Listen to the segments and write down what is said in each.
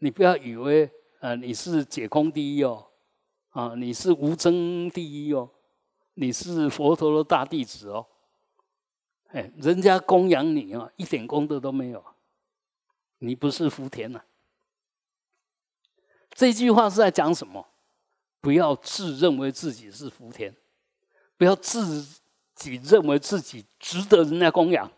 你不要以为，呃，你是解空第一哦，啊，你是无争第一哦，你是佛陀的大弟子哦，哎，人家供养你哦，一点功德都没有，你不是福田呐。这句话是在讲什么？不要自认为自己是福田，不要自己认为自己值得人家供养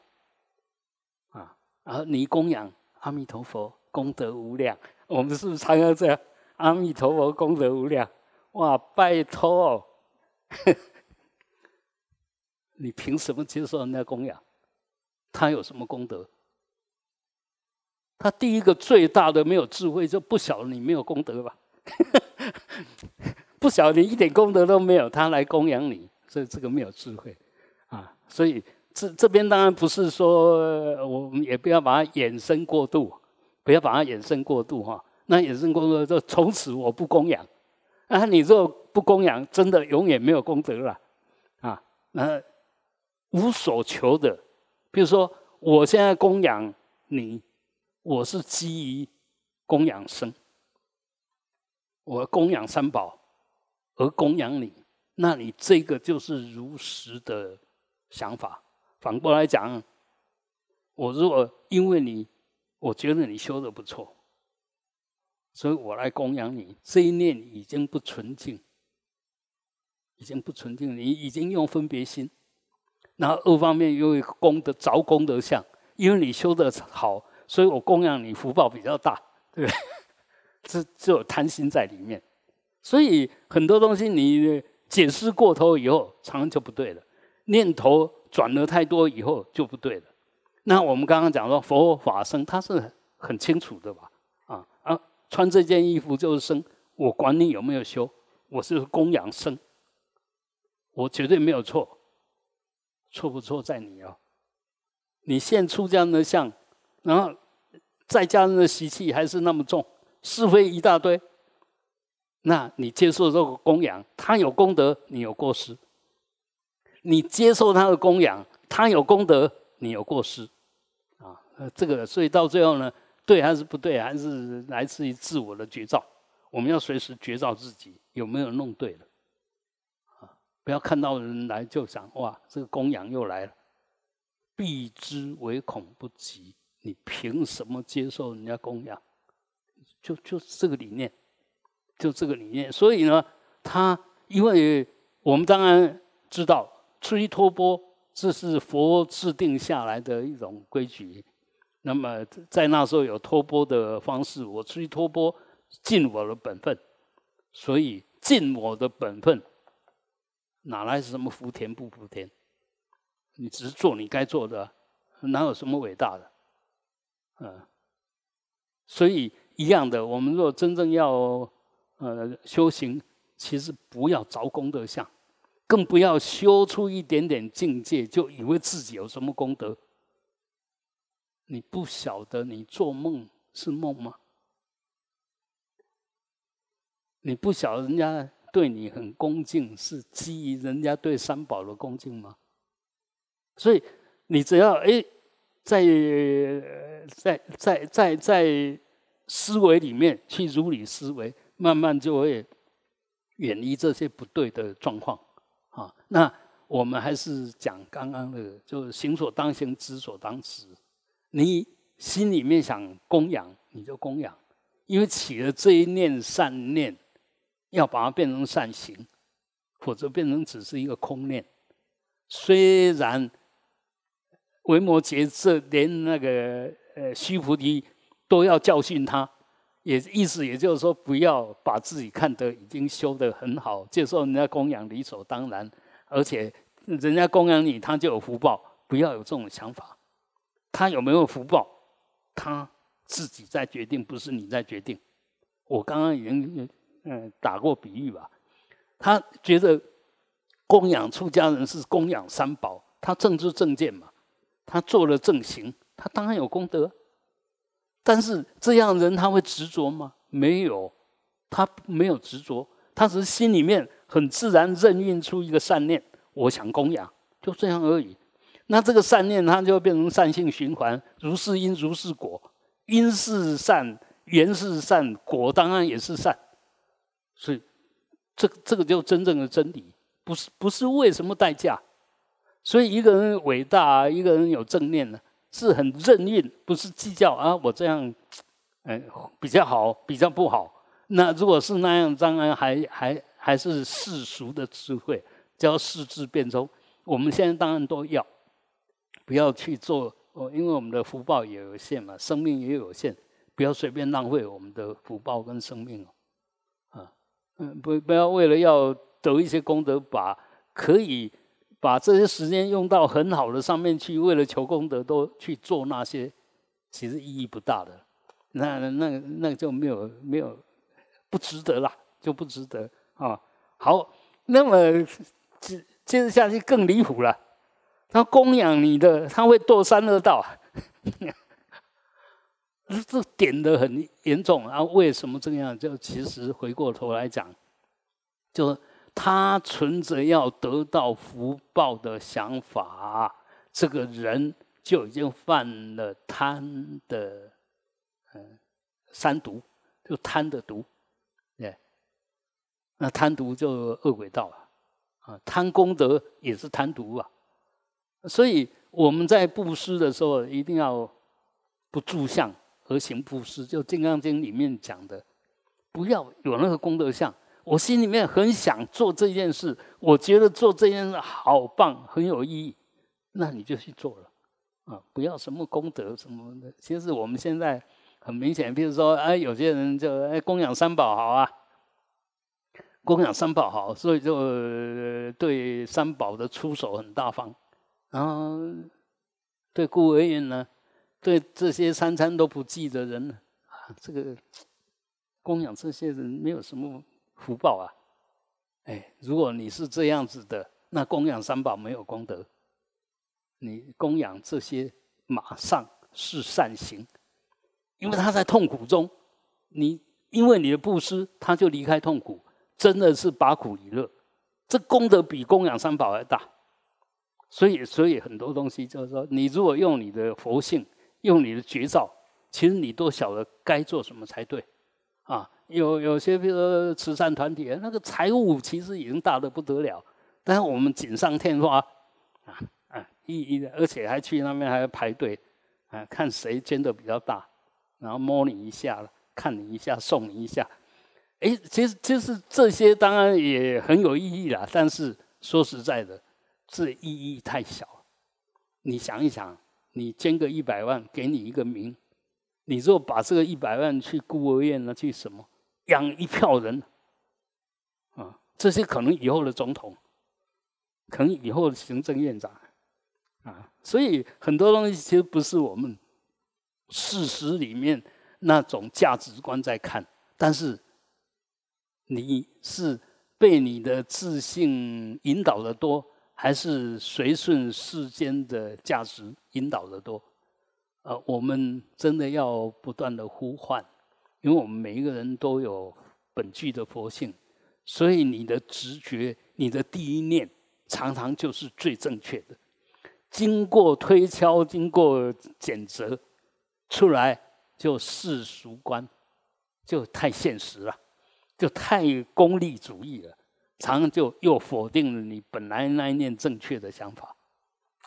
啊。然你供养阿弥陀佛。功德无量，我们是不是常常这样？阿弥陀佛，功德无量。哇，拜托，你凭什么接受人家供养？他有什么功德？他第一个最大的没有智慧，就不晓得你没有功德吧？不晓得你一点功德都没有，他来供养你，所以这个没有智慧啊。所以这这边当然不是说，我们也不要把它衍生过度。不要把它衍生过度哈，那衍生过度就从此我不供养，啊，你若不供养，真的永远没有功德了，啊，那无所求的，比如说我现在供养你，我是基于供养生，我供养三宝而供养你，那你这个就是如实的想法。反过来讲，我如果因为你。我觉得你修的不错，所以我来供养你。这一念已经不纯净，已经不纯净，你已经用分别心。然后二方面又有功德，着功德相，因为你修得好，所以我供养你福报比较大，对不对？这就有贪心在里面。所以很多东西你解释过头以后，常常就不对了。念头转的太多以后就不对了。那我们刚刚讲说佛法生，他是很清楚的吧？啊，啊，穿这件衣服就是生，我管你有没有修，我是供养僧。我绝对没有错，错不错在你哦。你现出这样的相，然后再加上的习气还是那么重，是非一大堆。那你接受这个供养，他有功德，你有过失；你接受他的供养，他有功德，你有过失。呃，这个，所以到最后呢，对还是不对，还是来自于自我的绝招。我们要随时绝招自己有没有弄对了，啊，不要看到人来就想哇，这个供养又来了，避之唯恐不及。你凭什么接受人家供养？就就这个理念，就这个理念。所以呢，他因为我们当然知道，出一托钵这是佛制定下来的一种规矩。那么在那时候有托钵的方式，我出去托钵尽我的本分，所以尽我的本分，哪来什么福田不福田？你只是做你该做的，哪有什么伟大的？嗯，所以一样的，我们若真正要呃修行，其实不要着功德相，更不要修出一点点境界就以为自己有什么功德。你不晓得你做梦是梦吗？你不晓得人家对你很恭敬，是基于人家对三宝的恭敬吗？所以你只要哎，在在在在在思维里面去如理思维，慢慢就会远离这些不对的状况啊。那我们还是讲刚刚的，就行所当行，知所当知。你心里面想供养，你就供养，因为起了这一念善念，要把它变成善行，否则变成只是一个空念。虽然维摩诘这连那个呃须菩提都要教训他，也意思也就是说，不要把自己看得已经修得很好，接受人家供养理所当然，而且人家供养你，他就有福报，不要有这种想法。他有没有福报，他自己在决定，不是你在决定。我刚刚已经嗯打过比喻吧，他觉得供养出家人是供养三宝，他正知正见嘛，他做了正行，他当然有功德。但是这样人他会执着吗？没有，他没有执着，他只是心里面很自然任运出一个善念，我想供养，就这样而已。那这个善念，它就变成善性循环。如是因，如是果，因是善，缘是善，果当然也是善。所以，这这个就真正的真理，不是不是为什么代价。所以，一个人伟大，一个人有正念呢，是很任运，不是计较啊。我这样，嗯，比较好，比较不好。那如果是那样，当然还还还是世俗的智慧，叫世智变聪。我们现在当然都要。不要去做哦，因为我们的福报也有限嘛，生命也有限，不要随便浪费我们的福报跟生命哦。啊，嗯，不，不要为了要得一些功德，把可以把这些时间用到很好的上面去，为了求功德都去做那些，其实意义不大的，那那那个就没有没有不值得啦，就不值得啊。好，那么接接着下去更离谱了。他供养你的，他会堕三恶道。这点的很严重啊！为什么这样？就其实回过头来讲，就是他存着要得到福报的想法，这个人就已经犯了贪的嗯三毒，就贪的毒，对。那贪毒就恶鬼道了，啊，贪功德也是贪毒啊。所以我们在布施的时候，一定要不住相而行布施。就《金刚经》里面讲的，不要有那个功德相。我心里面很想做这件事，我觉得做这件事好棒，很有意义，那你就去做了啊！不要什么功德什么的。其实我们现在很明显，比如说，哎，有些人就哎供养三宝好啊，供养三宝好，所以就对三宝的出手很大方。然后，对孤儿院呢，对这些三餐都不济的人呢，啊，这个供养这些人没有什么福报啊。哎，如果你是这样子的，那供养三宝没有功德。你供养这些，马上是善行，因为他在痛苦中，你因为你的布施，他就离开痛苦，真的是把苦移乐，这功德比供养三宝还大。所以，所以很多东西就是说，你如果用你的佛性，用你的绝招，其实你都晓得该做什么才对，啊，有有些比如慈善团体那个财务其实已经大的不得了，但是我们锦上添花，啊啊，一一而且还去那边还要排队，啊，看谁捐的比较大，然后摸你一下了，看你一下，送你一下，哎，其实其实这些当然也很有意义啦，但是说实在的。这意义太小，你想一想，你捐个一百万，给你一个名，你若把这个一百万去孤儿院呢，去什么，养一票人，啊，这些可能以后的总统，可能以后的行政院长，啊，所以很多东西其实不是我们事实里面那种价值观在看，但是你是被你的自信引导的多。还是随顺世间的价值引导的多，呃，我们真的要不断的呼唤，因为我们每一个人都有本具的佛性，所以你的直觉、你的第一念，常常就是最正确的。经过推敲、经过检核，出来就世俗观，就太现实了，就太功利主义了。常常就又否定了你本来那一念正确的想法，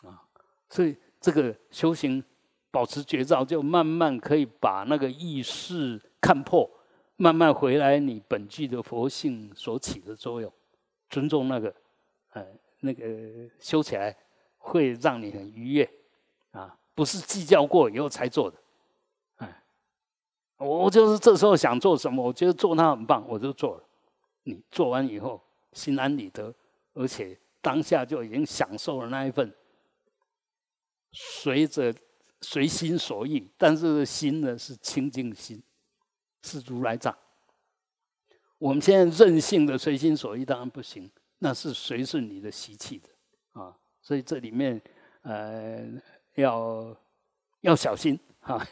啊，所以这个修行保持绝招，就慢慢可以把那个意识看破，慢慢回来你本具的佛性所起的作用，尊重那个，呃，那个修起来会让你很愉悦，啊，不是计较过以后才做的，哎，我就是这时候想做什么，我觉得做那很棒，我就做了。你做完以后。心安理得，而且当下就已经享受了那一份，随着随心所欲，但是心呢是清净心，是如来藏。我们现在任性的随心所欲当然不行，那是随顺你的习气的啊，所以这里面呃要要小心啊。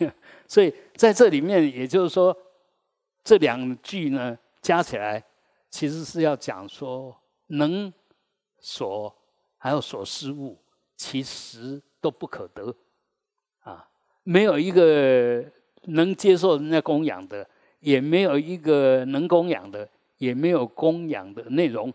所以在这里面也就是说这两句呢加起来。其实是要讲说，能所还有所失物，其实都不可得啊！没有一个能接受人家供养的，也没有一个能供养的，也没有供养的内容。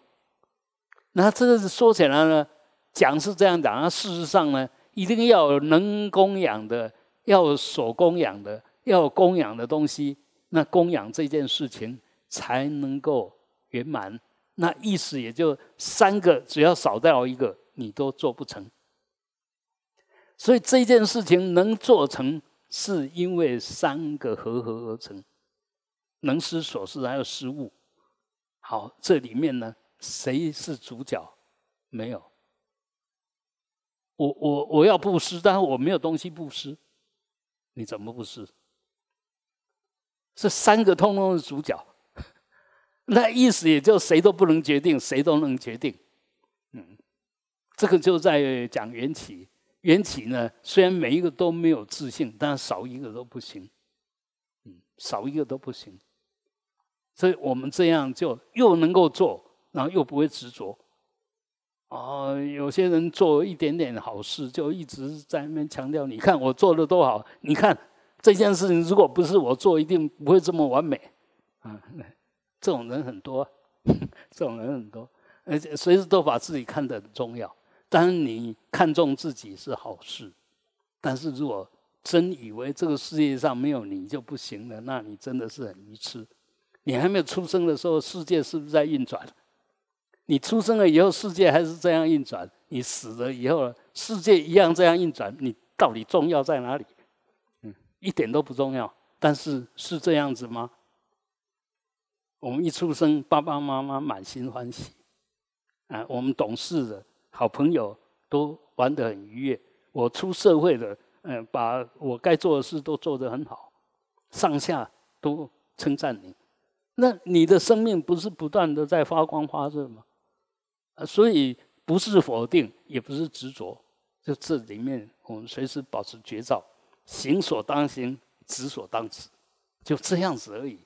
那这个说起来呢，讲是这样讲，那事实上呢，一定要有能供养的，要有所供养的，要有供养的东西，那供养这件事情才能够。圆满，那意思也就三个，只要少掉一个，你都做不成。所以这件事情能做成，是因为三个合合而成。能施所施还有施物，好，这里面呢，谁是主角？没有，我我我要布施，但是我没有东西布施，你怎么布施？是三个通通是主角。那意思也就谁都不能决定，谁都能决定。嗯，这个就在讲缘起。缘起呢，虽然每一个都没有自信，但少一个都不行。嗯，少一个都不行。所以我们这样就又能够做，然后又不会执着。啊，有些人做一点点好事，就一直在那边强调：“你看我做的多好！你看这件事情，如果不是我做，一定不会这么完美。”啊。这种人很多，这种人很多，而且随时都把自己看得很重要。当你看重自己是好事，但是如果真以为这个世界上没有你就不行了，那你真的是很愚痴。你还没有出生的时候，世界是不是在运转？你出生了以后，世界还是这样运转；你死了以后，世界一样这样运转。你到底重要在哪里？嗯，一点都不重要。但是是这样子吗？我们一出生，爸爸妈妈满心欢喜，啊，我们懂事的好朋友都玩得很愉悦。我出社会的，嗯，把我该做的事都做得很好，上下都称赞你。那你的生命不是不断的在发光发热吗？啊，所以不是否定，也不是执着，就这里面我们随时保持觉照，行所当行，止所当止，就这样子而已。